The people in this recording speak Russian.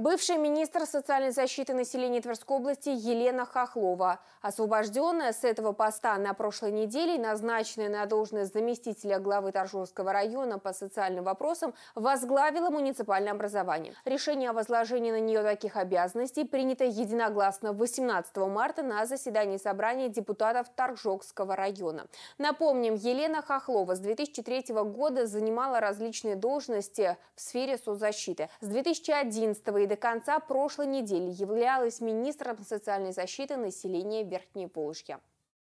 Бывший министр социальной защиты населения Тверской области Елена Хохлова, освобожденная с этого поста на прошлой неделе, назначенная на должность заместителя главы Торжурского района по социальным вопросам, возглавила муниципальное образование. Решение о возложении на нее таких обязанностей принято единогласно 18 марта на заседании собрания депутатов Торжокского района. Напомним, Елена Хохлова с 2003 года занимала различные должности в сфере соцзащиты. С 2011 и до конца прошлой недели являлась министром социальной защиты населения Верхней Полушки.